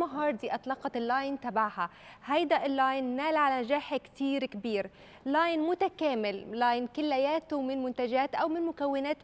ايما هاردي أطلقت اللاين تبعها هيدا اللاين نال على نجاح كتير كبير لاين متكامل لاين كلياته من منتجات أو من مكونات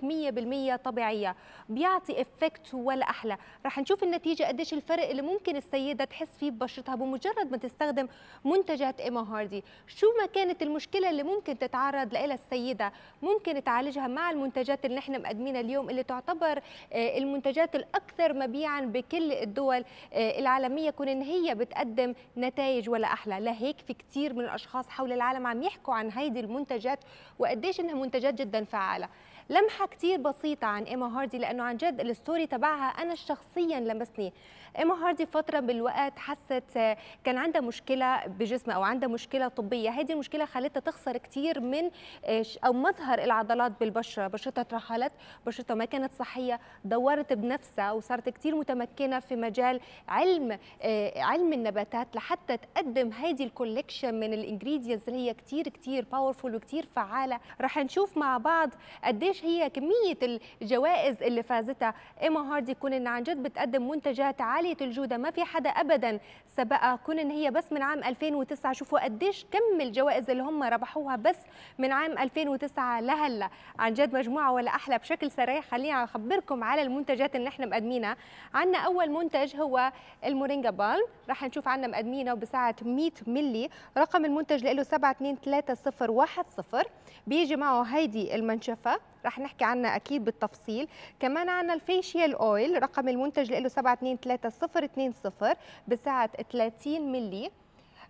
100% طبيعية بيعطي إفكت ولا أحلى رح نشوف النتيجة قديش الفرق اللي ممكن السيدة تحس فيه ببشرتها بمجرد ما تستخدم منتجات إيما هاردي شو ما كانت المشكلة اللي ممكن تتعرض لها السيدة ممكن تعالجها مع المنتجات اللي نحن مقدمينها اليوم اللي تعتبر آه، المنتجات الأكثر مبيعا بكل الدول آه، العالمية العالميه يكون ان هي بتقدم نتائج ولا احلى لا هيك في كثير من الاشخاص حول العالم عم يحكوا عن هيدي المنتجات وقديش انها منتجات جدا فعاله لمحه كثير بسيطه عن ايما هاردي لانه عن جد الستوري تبعها انا شخصيا لمسني ايما هاردي فتره بالوقت حست آه، كان عندها مشكله بجسمها او عندها مشكله طبيه هذه المشكله خلتها تخسر كثير من آه، او مظهر العضلات بالبشره بشرتها ترحلت بشرتها ما كانت صحيه دورت بنفسها وصارت كثير متمكنه في مجال علم علم آه، علم النباتات لحتى تقدم هيدي الكوليكشن من الانجريدينتس اللي هي كتير كتير باورفول وكتير فعاله رح نشوف مع بعض قديش هي كميه الجوائز اللي فازتها ايما هاردي كون ان عن جد بتقدم منتجات عاليه الجوده ما في حدا ابدا سبقها كون ان هي بس من عام 2009 شوفوا قديش كم الجوائز اللي هم ربحوها بس من عام 2009 لهلا عن جد مجموعه ولا احلى بشكل سريع خليني اخبركم على المنتجات اللي احنا مقدمينها عندنا اول منتج هو الم المورينجا بالم راح نشوف عنا مقدمينه بسعه 100 ملي رقم المنتج له 723010 بيجي معه هيدي المنشفه رح نحكي عنها اكيد بالتفصيل كمان عنا الفيشيال اويل رقم المنتج له 723020 بسعه 30 ملي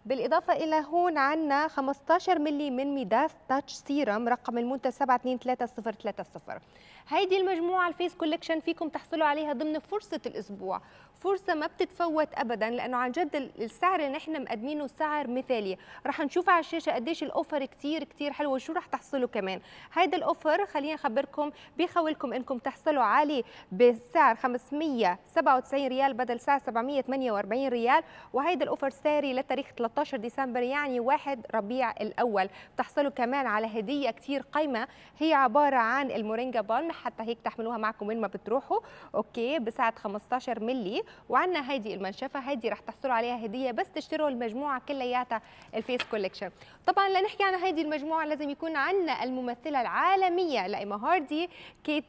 بالإضافة إلى هون عنا 15 ملي من ميداس تاتش سيرم رقم المنتج 723030 هيدي المجموعة الفيس كوليكشن فيكم تحصلوا عليها ضمن فرصة الأسبوع فرصه ما بتتفوت ابدا لانه عن جد السعر اللي احنا مقدمينه سعر مثالي راح نشوف على الشاشه قديش الاوفر كتير كتير حلو وشو راح تحصلوا كمان هيدا الاوفر خلينا نخبركم بيخولكم انكم تحصلوا عليه بسعر 597 ريال بدل سعر 748 ريال وهيدا الاوفر ساري لتاريخ 13 ديسمبر يعني واحد ربيع الاول بتحصلوا كمان على هديه كتير قيمه هي عباره عن المورينجا بالم حتى هيك تحملوها معكم وين ما بتروحوا اوكي بسعه 15 مللي وعندنا هيدي المنشفه هيدي رح تحصلوا عليها هديه بس تشتروا المجموعه كلياتها الفيس كوليكشن طبعا لنحكي عن هيدي المجموعه لازم يكون عندنا الممثله العالميه لايما هاردي كيت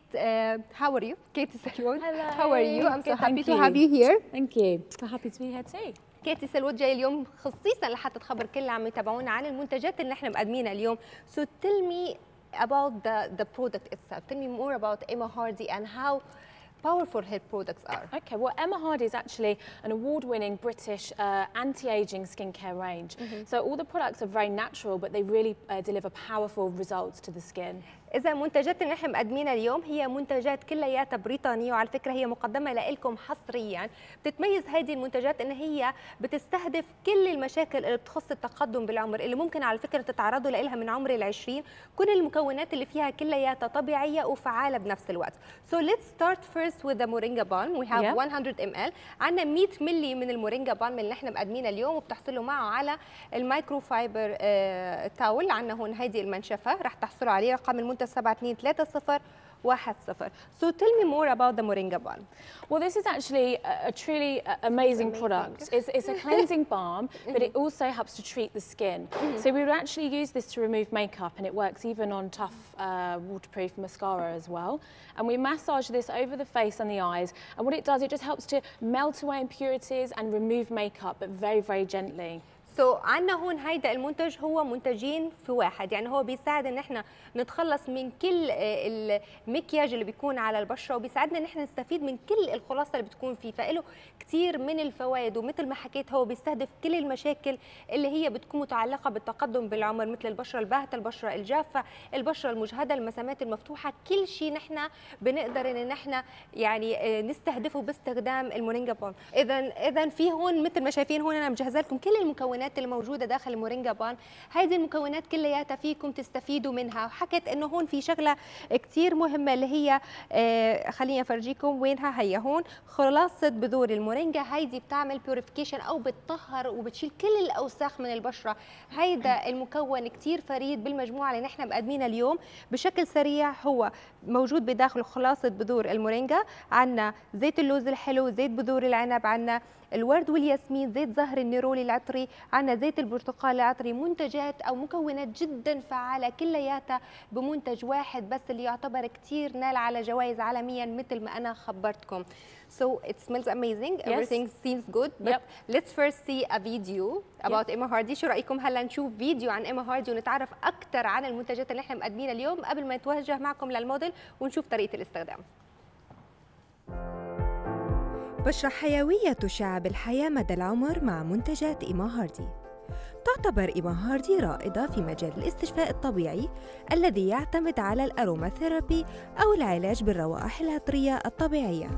هاو ار يو كيت سالون هاو ار يو ام سو هابي تو هاف يو هير ثانك يو سو هابي تو بي هير تو كاتي سلود جاي اليوم خصيصا لحتى تخبر كل اللي عم يتابعونا عن المنتجات اللي نحن مقدمينها اليوم سو so tell me about the the product itself tell me more about Emma Hardy and how powerful hair products are. Okay, well, Emma Hardy is actually an award-winning British uh, anti-aging skincare range. Mm -hmm. So all the products are very natural, but they really uh, deliver powerful results to the skin. إذا منتجات اللي نحن مقدمينها اليوم هي منتجات كلياتها بريطانية وعلى فكرة هي مقدمة لكم حصريا، بتتميز هذه المنتجات إن هي بتستهدف كل المشاكل اللي بتخص التقدم بالعمر اللي ممكن على فكرة تتعرضوا لها من عمر العشرين، كل المكونات اللي فيها كلياتها طبيعية وفعالة بنفس الوقت. So let's start first with the moringa balm. We have yeah. 100 ml. عندنا 100 ملي من المورينجا بالم اللي نحن مقدمينها اليوم وبتحصلوا معه على المايكرو فايبر تاول، آه، عندنا هون هذه المنشفة، رح تحصلوا عليه رقم المنتج بنتيجة 7-2-3-0 0 one So tell me more about the Moringa balm. Well, this is actually a, a truly amazing, amazing, product. It's, it's a cleansing balm, but it also helps to treat the skin. Mm-hmm. So we would actually use this to remove makeup, and it works even on tough uh, waterproof mascara as well. And we massage this over the face and the eyes, and what it does, it just helps to melt away impurities and remove makeup, but very, very gently. سو so, عندنا هون هيدا المنتج هو منتجين في واحد يعني هو بيساعد ان احنا نتخلص من كل آه، المكياج اللي بيكون على البشره وبيساعدنا ان احنا نستفيد من كل الخلاصه اللي بتكون فيه فله كثير من الفوائد ومثل ما حكيت هو بيستهدف كل المشاكل اللي هي بتكون متعلقه بالتقدم بالعمر مثل البشره الباهته البشره الجافه البشره المجهده المسامات المفتوحه كل شيء نحن بنقدر ان احنا يعني آه، نستهدفه باستخدام المونينجا بون اذا اذا في هون مثل ما شايفين هون انا مجهزه لكم كل المكونات المكونات الموجوده داخل المورينجا بان هذه المكونات كلياتها فيكم تستفيدوا منها وحكت انه هون في شغله كثير مهمه اللي هي آه، خليني افرجيكم وينها هي هون خلاصه بذور المورينجا هذه بتعمل بيوريفيكيشن او بتطهر وبتشيل كل الاوساخ من البشره هيدا المكون كثير فريد بالمجموعه اللي نحن مقدمينها اليوم بشكل سريع هو موجود بداخله خلاصه بذور المورينجا عندنا زيت اللوز الحلو زيت بذور العنب عندنا الورد والياسمين زيت زهر النيرولي العطري عندنا زيت البرتقال العطري منتجات أو مكونات جدا فعالة كلياتها بمنتج واحد بس اللي يعتبر كتير نال على جوائز عالميا مثل ما أنا خبرتكم So it smells amazing, yes. everything seems good, but yep. let's first see a video about yep. Emma Hardy. شو رأيكم هلا نشوف فيديو عن Emma Hardy ونتعرف أكثر عن المنتجات اللي احنا مقدمينها اليوم قبل ما نتوجه معكم للموديل ونشوف طريقة الاستخدام. بشرة حيوية تشع بالحياة مدى العمر مع منتجات إيما هاردي تعتبر إيما هاردي رائدة في مجال الاستشفاء الطبيعي الذي يعتمد على الأروماثيرابي أو العلاج بالروائح العطرية الطبيعية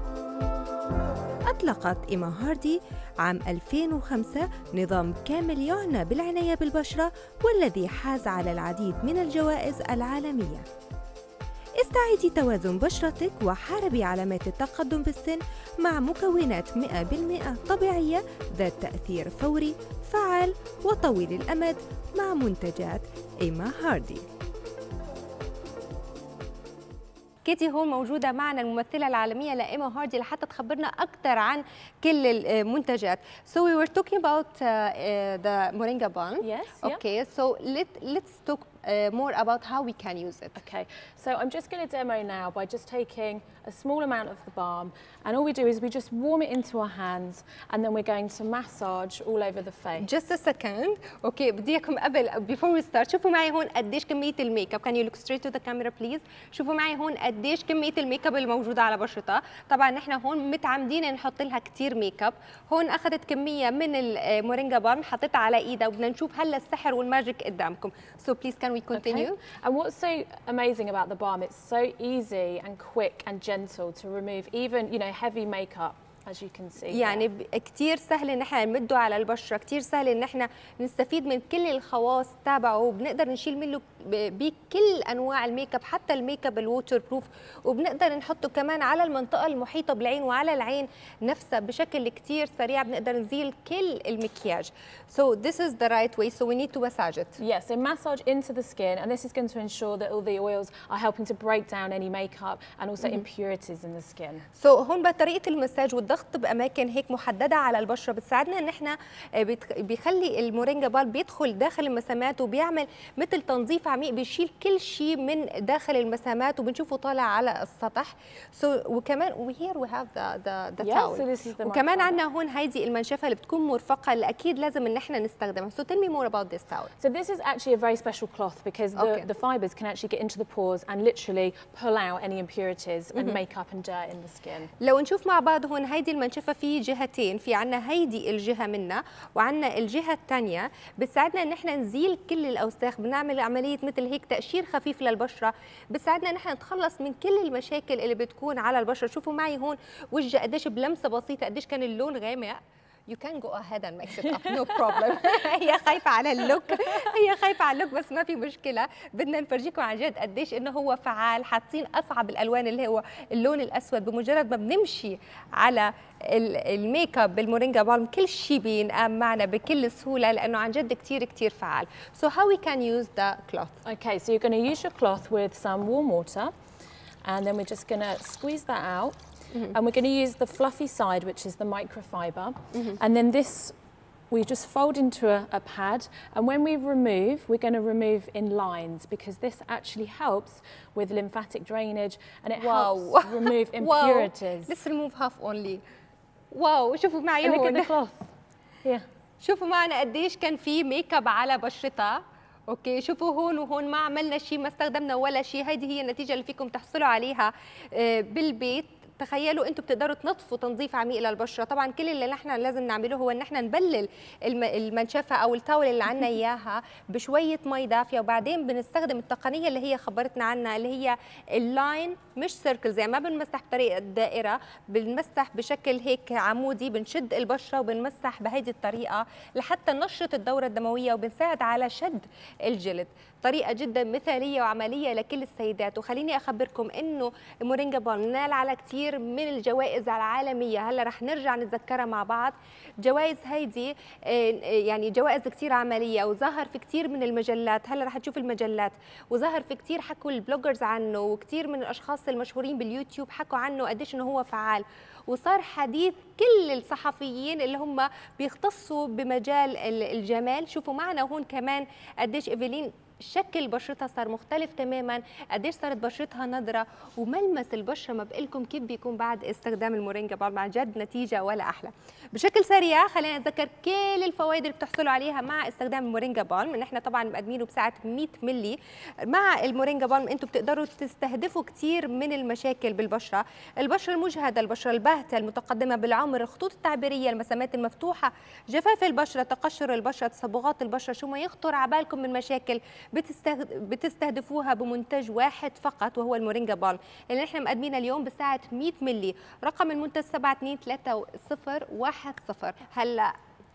أطلقت إيما هاردي عام 2005 نظام كامل يعنى بالعناية بالبشرة والذي حاز على العديد من الجوائز العالمية استعيدي توازن بشرتك وحاربي علامات التقدم بالسن مع مكونات 100% طبيعية ذات تأثير فوري فعال وطويل الأمد مع منتجات إيما هاردي كيتي هون موجودة معنا الممثلة العالمية لإيما هاردي لحتى تخبرنا أكثر عن كل المنتجات. So we were talking about uh, the moringa balm. Yes. Okay. Yeah. So let let's talk uh, more about how we can use it. Okay, so I'm just going to demo now by just taking a small amount of the balm and all we do is we just warm it into our hands and then we're going to massage all over the face. Just a second. Okay, بديكم قبل before we start شوفوا معي هون قديش كمية الميك اب. Can you look straight to the camera please? شوفوا معي هون قديش كمية الميك اب الموجودة على بشرتها. طبعا نحن هون متعمدين نحط لها كثير ميك اب. هون اخذت كمية من المورينجا بالم حطيتها على ايدها وبدنا نشوف هلا السحر والماجيك قدامكم. So please can Can we continue? Okay. And what's so amazing about the balm, it's so easy and quick and gentle to remove even, you know, heavy makeup as you can see يعني كتير سهل ان احنا نمده على البشره كتير سهل ان احنا نستفيد من كل الخواص تبعه وبنقدر نشيل منه بكل انواع الميك اب حتى الميك اب الووتر بروف وبنقدر نحطه كمان على المنطقه المحيطه بالعين وعلى العين نفسها بشكل كتير سريع بنقدر نزيل كل المكياج so this is the right way so we need to massage it yes so massage into the skin and this is going to ensure that all the oils are helping to break down any makeup and also mm -hmm. impurities in the skin so هون بطريقه المساج والضغط الضغط باماكن هيك محدده على البشره بتساعدنا ان احنا آه، بيخلي المورينجا بال بيدخل داخل المسامات وبيعمل مثل تنظيف عميق بيشيل كل شيء من داخل المسامات وبنشوفه طالع على السطح so, وكمان وهير وي هاف ذا ذا تاول وكمان عندنا هون هيدي المنشفه اللي بتكون مرفقه اللي اكيد لازم ان احنا نستخدمها so, tell me more about this towel so this is actually a very special cloth because the, okay. the fibers can actually get into the pores and literally pull out any impurities and mm -hmm. makeup and dirt in the skin لو نشوف مع بعض هون هي هيدي المنشفه في جهتين في عنا هيدي الجهه منا وعنا الجهه الثانيه بتساعدنا ان احنا نزيل كل الاوساخ بنعمل عمليه مثل هيك تقشير خفيف للبشره بتساعدنا ان احنا نتخلص من كل المشاكل اللي بتكون على البشره شوفوا معي هون وجه قديش بلمسه بسيطه قديش كان اللون غامق يو كان جو اهيد اند ميكس ات اب نو بروبلم هي خايفه على اللوك هي خايفه على اللوك بس ما في مشكله بدنا نفرجيكم عن جد قديش انه هو فعال حاطين اصعب الالوان اللي هو اللون الاسود بمجرد ما بنمشي على الميك اب بالمورينجا بالم كل شيء بينقام معنا بكل سهوله لانه عن جد كثير كثير فعال so how we can use the cloth okay so you're going to use your cloth with some warm water and then we're just going to squeeze that out Mm -hmm. And we're going to use the fluffy side, which is the microfiber. Mm -hmm. And then this we just fold into a, a, pad and when we remove we're going to remove in lines because this actually helps with lymphatic drainage and it wow. helps remove impurities wow. let's remove half only Wow! شوفوا معي هون yeah. شوفوا معنا قديش كان في ميك اب على بشرتها اوكي شوفوا هون وهون ما عملنا شيء ما استخدمنا ولا شيء هيدي هي النتيجه اللي فيكم تحصلوا عليها بالبيت تخيلوا انتوا بتقدروا تنظفوا تنظيف عميق للبشره طبعا كل اللي احنا لازم نعمله هو ان احنا نبلل المنشفه او التاول اللي عندنا اياها بشويه مي دافيه وبعدين بنستخدم التقنيه اللي هي خبرتنا عنها اللي هي اللاين مش سيركلز يعني ما بنمسح بطريقه دائره بنمسح بشكل هيك عمودي بنشد البشره وبنمسح بهيدي الطريقه لحتى ننشط الدوره الدمويه وبنساعد على شد الجلد طريقه جدا مثاليه وعمليه لكل السيدات وخليني اخبركم انه مورينجا بول نال على كثير كتير من الجوائز العالمية هلا رح نرجع نتذكرها مع بعض جوائز هيدي آه، آه، يعني جوائز كتير عملية وظهر في كتير من المجلات هلا رح تشوف المجلات وظهر في كتير حكوا البلوجرز عنه وكتير من الأشخاص المشهورين باليوتيوب حكوا عنه قديش إنه هو فعال وصار حديث كل الصحفيين اللي هم بيختصوا بمجال الجمال شوفوا معنا هون كمان قديش إيفيلين شكل بشرتها صار مختلف تماما قديش صارت بشرتها نضره وملمس البشره ما بقلكم كيف بيكون بعد استخدام المورينجا بالم عن جد نتيجه ولا احلى بشكل سريع خلينا نتذكر كل الفوائد اللي بتحصلوا عليها مع استخدام المورينجا بالم نحن طبعا مقدمينه بسعه 100 ملي مع المورينجا بالم انتم بتقدروا تستهدفوا كثير من المشاكل بالبشره البشره المجهده البشره الباهته المتقدمه بالعمر الخطوط التعبيريه المسامات المفتوحه جفاف البشره تقشر البشره تصبغات البشره شو ما يخطر على بالكم من مشاكل بتستهدفوها بمنتج واحد فقط وهو المورينجا بالم اللي احنا مقدمينه اليوم بسعه 100 ملي رقم المنتج 723010 هلا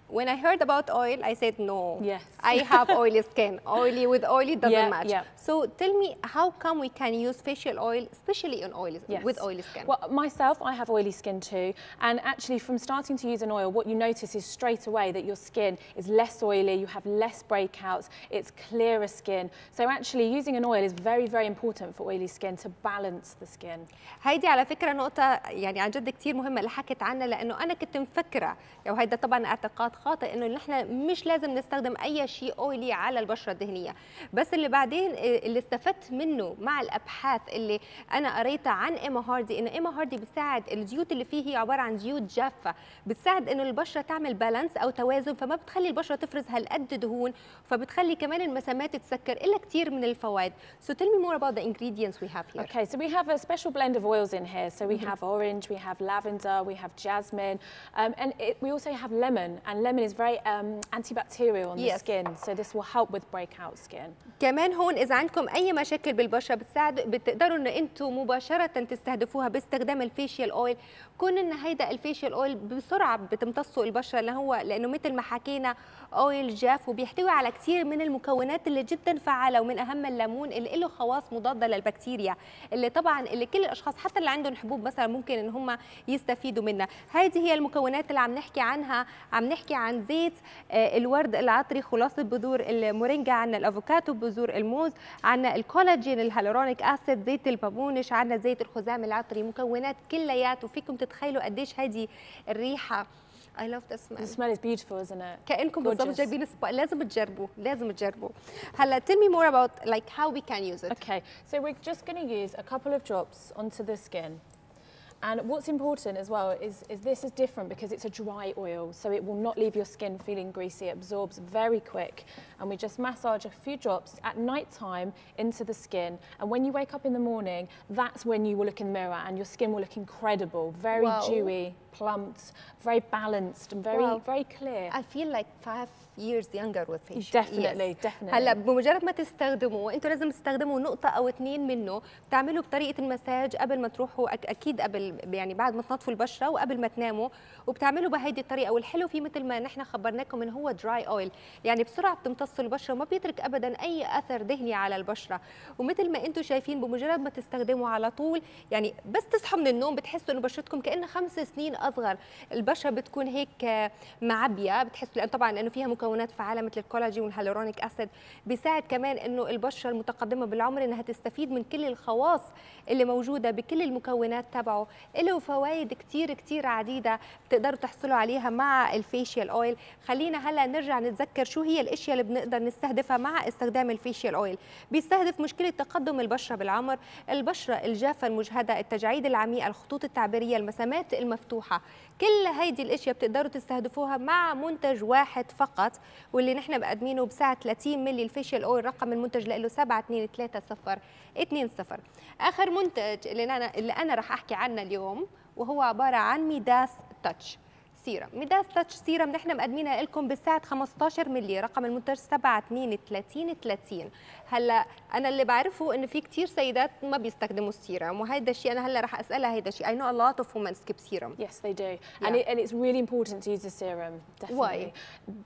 when I heard about oil, I said, no, yes. I have oily skin. Oily with oily doesn't yeah, match. Yeah. So tell me, how come we can use facial oil, especially on oily, yes. with oily skin? Well, myself, I have oily skin too. And actually, from starting to use an oil, what you notice is straight away that your skin is less oily, you have less breakouts, it's clearer skin. So actually, using an oil is very, very important for oily skin to balance the skin. هيدي على فكرة نقطة يعني عن جد كتير مهمة اللي حكت عنها لأنه أنا كنت مفكرة وهيدا طبعا اعتقاد معتقد خاطئ انه نحن مش لازم نستخدم اي شيء اويلي على البشره الدهنيه بس اللي بعدين آه، اللي استفدت منه مع الابحاث اللي انا قريتها عن ايما هاردي ان ايما هاردي بتساعد الزيوت اللي فيه هي عباره عن زيوت جافه بتساعد انه البشره تعمل بالانس او توازن فما بتخلي البشره تفرز هالقد دهون فبتخلي كمان المسامات تسكر الا كثير من الفوائد so tell me more about the ingredients we have here okay so we have a special blend of oils in here so we mm-hmm. have orange we have lavender we have jasmine um, and it, we also have lemon and lemon is very um, antibacterial on yes. the skin so this will help with breakout skin. كمان هون اذا عندكم اي مشاكل بالبشره بتساعد بتقدروا ان انتم مباشره تستهدفوها باستخدام الفيشيال اويل كون ان هيدا الفيشيال اويل بسرعه بتمتصوا البشره اللي هو لانه مثل ما حكينا اويل جاف وبيحتوي على كثير من المكونات اللي جدا فعاله ومن اهم الليمون اللي له خواص مضاده للبكتيريا اللي طبعا اللي كل الاشخاص حتى اللي عندهم حبوب مثلا ممكن ان هم يستفيدوا منها هذه هي المكونات اللي عم نحكي عنها عم نحكي نحكي عن زيت آه، الورد العطري خلاصه بذور المورينجا عندنا الافوكادو بذور الموز عندنا الكولاجين الهالورونيك اسيد زيت البابونش عندنا زيت الخزام العطري مكونات كليات وفيكم تتخيلوا قديش هذه الريحه I love the smell. The smell is beautiful, isn't it? كأنكم بالضبط جايبين سبا لازم تجربوا لازم تجربوا. هلا tell me more about like how we can use it. Okay, so we're just going to use a couple of drops onto the skin And what's important as well is, is this is different because it's a dry oil, so it will not leave your skin feeling greasy. It absorbs very quick. And we just massage a few drops at night time into the skin. And when you wake up in the morning, that's when you will look in the mirror and your skin will look incredible, very dewy. plumped, very balanced and very wow. very clear. I feel like five years younger with facial. Definitely, yes. definitely. هلا بمجرد ما تستخدموه انتم لازم تستخدموا نقطة أو اثنين منه، تعملوا بطريقة المساج قبل ما تروحوا أكيد قبل يعني بعد ما تنظفوا البشرة وقبل ما تناموا وبتعملوا بهيدي الطريقة والحلو فيه مثل ما نحن خبرناكم إن هو دراي أويل، يعني بسرعة بتمتص البشرة وما بيترك أبدا أي أثر دهني على البشرة، ومثل ما انتم شايفين بمجرد ما تستخدموا على طول يعني بس تصحوا من النوم بتحسوا إن بشرتكم كأنها خمس سنين اصغر البشره بتكون هيك معبيه بتحس لان طبعا لانه فيها مكونات فعاله مثل الكولاجين والهالورونيك اسيد بيساعد كمان انه البشره المتقدمه بالعمر انها تستفيد من كل الخواص اللي موجوده بكل المكونات تبعه له فوائد كثير كثير عديده بتقدروا تحصلوا عليها مع الفيشيال اويل خلينا هلا نرجع نتذكر شو هي الاشياء اللي بنقدر نستهدفها مع استخدام الفيشيال اويل بيستهدف مشكله تقدم البشره بالعمر البشره الجافه المجهده التجاعيد العميقه الخطوط التعبيريه المسامات المفتوحه الصحه كل هيدي الاشياء بتقدروا تستهدفوها مع منتج واحد فقط واللي نحن مقدمينه بسعه 30 ملي الفيشل اويل رقم المنتج له 723020 اخر منتج اللي انا اللي انا رح احكي عنه اليوم وهو عباره عن ميداس تاتش سيرم ميداس تاتش سيرم نحن مقدمينها لكم بالساعه 15 ملي رقم المنتج 7 2 30 30 هلا انا اللي بعرفه انه في كثير سيدات ما بيستخدموا السيرم وهذا الشيء انا هلا راح اسالها هذا الشيء اي نو ا لوت اوف وومن سكيب سيرم يس ذي دو اند اند اتس ريلي امبورتنت تو يوز ذا سيرم واي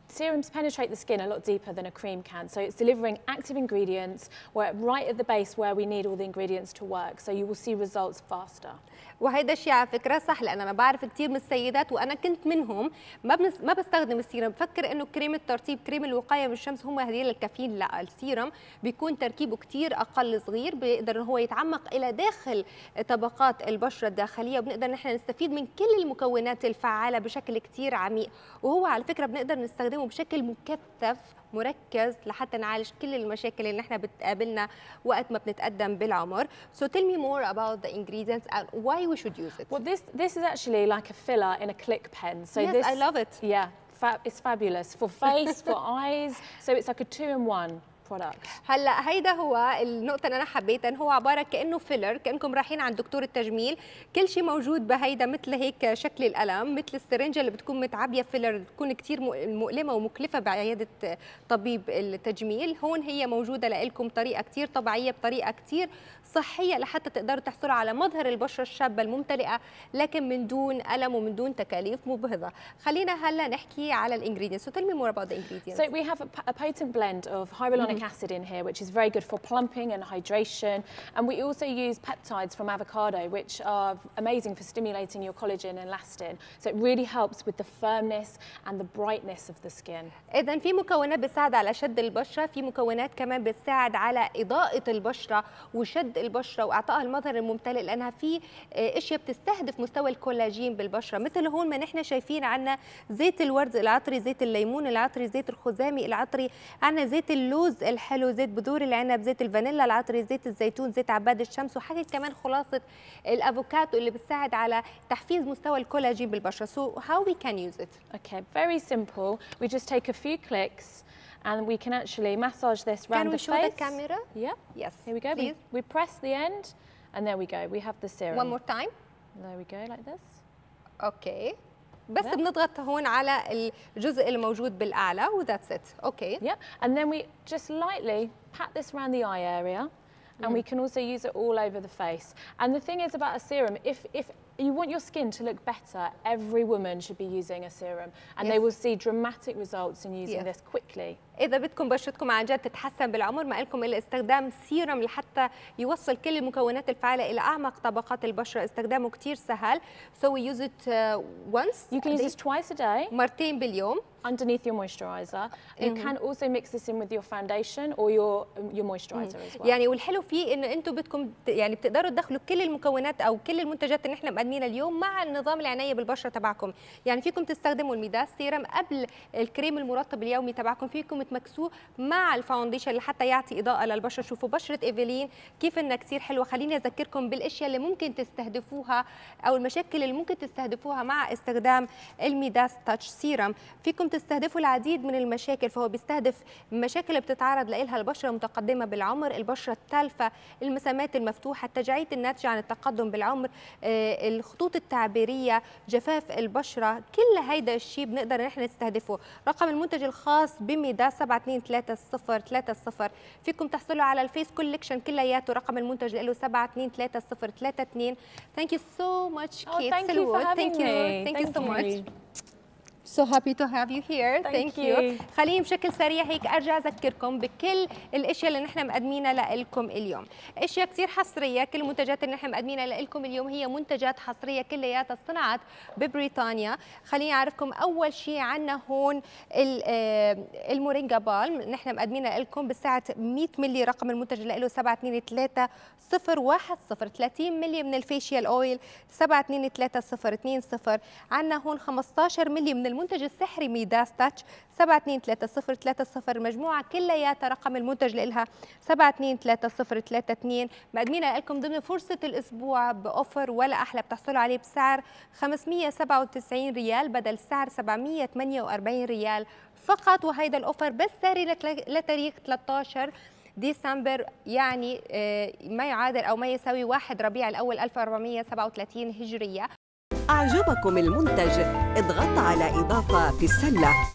سيرمز بينيتريت ذا سكين ا لوت ديبر ذان ا كريم كان سو اتس ديليفرينج اكتيف انجريدينتس وير رايت ات ذا بيس وير وي نيد اول ذا انجريدينتس تو ورك سو يو ويل سي ريزلتس فاستر وهذا الشيء على فكره صح لان انا بعرف كثير من السيدات وانا كنت منهم ما بنس... ما بستخدم السيرم بفكر انه كريم الترطيب كريم الوقايه من الشمس هم هذول الكافيين لا السيرم بيكون تركيبه كثير اقل صغير بيقدر هو يتعمق الى داخل طبقات البشره الداخليه وبنقدر نحن نستفيد من كل المكونات الفعاله بشكل كثير عميق وهو على فكره بنقدر نستخدمه بشكل مكثف مركز لحتى نعالج كل المشاكل اللي نحن بتقابلنا وقت ما بنتقدم بالعمر so tell me more about the ingredients and why we should use it well this this is actually like a filler in a click pen so yes, this I love it yeah it's fabulous for face, for eyes. So it's like a two in one. فراغ هلا هيدا هو النقطه اللي انا حبيتها هو عباره كانه فيلر كانكم رايحين عند دكتور التجميل كل شيء موجود بهيدا مثل هيك شكل القلم مثل السرنجه اللي بتكون متعبيه فيلر بتكون كثير مؤلمه ومكلفه بعياده طبيب التجميل هون هي موجوده لكم طريقه كثير طبيعيه بطريقه كثير صحيه لحتى تقدروا تحصلوا على مظهر البشره الشابه الممتلئه لكن من دون الم ومن دون تكاليف مبهضه خلينا هلا نحكي على الانجريدينتس so tell me more about the ingredients so we have a, potent blend of hyaluronic mm acid in here which is very good for plumping and hydration and we also use peptides from avocado which are amazing for stimulating your collagen and elastin so it really helps with the firmness and the brightness of the skin اذا في مكونات بتساعد على شد البشره في مكونات كمان بتساعد على اضاءه البشره وشد البشره واعطائها المظهر الممتلئ لانها في آه، اشياء بتستهدف مستوى الكولاجين بالبشره مثل هون ما نحن شايفين عندنا زيت الورد العطري زيت الليمون العطري زيت الخزامي العطري عندنا زيت اللوز الحلو زيت بذور العنب زيت الفانيلا العطري زيت الزيتون زيت عباد الشمس وحاجه كمان خلاصه الافوكادو اللي بتساعد على تحفيز مستوى الكولاجين بالبشره so how we can use it okay very simple we just take a few clicks And we can actually massage this around the face. Can we show the camera? Yeah. Yes. Here we go. Please. We, we press the end and there we go. We have the serum. One more time. There we go like this. Okay. بس yeah. بنضغط هون على الجزء الموجود بالاعلى that's it. Okay. yeah and then we just lightly pat this around the eye area and mm -hmm. we mm-hmm. can also use it all over the face and the thing is about a serum if if you want your skin to look better, every woman should be using a serum and yes. they will see dramatic results in using yes. this quickly. إذا بدكم بشرتكم عن جد تتحسن بالعمر ما لكم إلا استخدام سيرم لحتى يوصل كل المكونات الفعالة إلى أعمق طبقات البشرة استخدامه كتير سهل so we use it uh, once you can use this twice a day مرتين باليوم underneath your moisturizer mm -hmm. you can also mix this in with your foundation or your your moisturizer mm -hmm. as well يعني والحلو فيه إنه أنتم بدكم يعني بتقدروا تدخلوا كل المكونات أو كل المنتجات اللي إحنا التجميل اليوم مع النظام العنايه بالبشره تبعكم يعني فيكم تستخدموا الميداس سيرم قبل الكريم المرطب اليومي تبعكم فيكم تمكسوه مع الفاونديشن لحتى يعطي اضاءه للبشره شوفوا بشره ايفلين كيف انها كثير حلوه خليني اذكركم بالاشياء اللي ممكن تستهدفوها او المشاكل اللي ممكن تستهدفوها مع استخدام الميداس تاتش سيرم فيكم تستهدفوا العديد من المشاكل فهو بيستهدف مشاكل بتتعرض لها البشره المتقدمه بالعمر البشره التالفه المسامات المفتوحه التجاعيد الناتجه عن التقدم بالعمر آه، الخطوط التعبيريه جفاف البشره كل هيدا الشيء بنقدر نحن نستهدفه رقم المنتج الخاص بميدا 723030 فيكم تحصلوا على الفيس كولكشن كلياته رقم المنتج له 723032 ثانك يو سو ماتش كيت سلوى ثانك يو ثانك يو سو ماتش So happy to have you here. Thank, Thank you. you. خليني بشكل سريع هيك ارجع اذكركم بكل الاشياء اللي نحن مقدمينها لكم اليوم اشياء كثير حصريه كل المنتجات اللي نحن مقدمينها لكم اليوم هي منتجات حصريه كلياتها صنعت ببريطانيا خليني اعرفكم اول شيء عندنا هون آه، المورينجا بال نحن مقدمينها لكم بسعه 100 ملي رقم المنتج اللي له 723010 30 ملي من الفيشيال اويل 723020 عندنا هون 15 ملي من المنتج السحري ميداس تاتش 723030 مجموعة كلياتها رقم المنتج لها 723032 مقدمين لكم ضمن فرصة الأسبوع بأوفر ولا أحلى بتحصلوا عليه بسعر 597 ريال بدل سعر 748 ريال فقط وهيدا الأوفر بس ساري لتاريخ 13 ديسمبر يعني آه، ما يعادل أو ما يساوي 1 ربيع الأول 1437 هجرية أعجبكم المنتج؟ اضغط على إضافة في السلة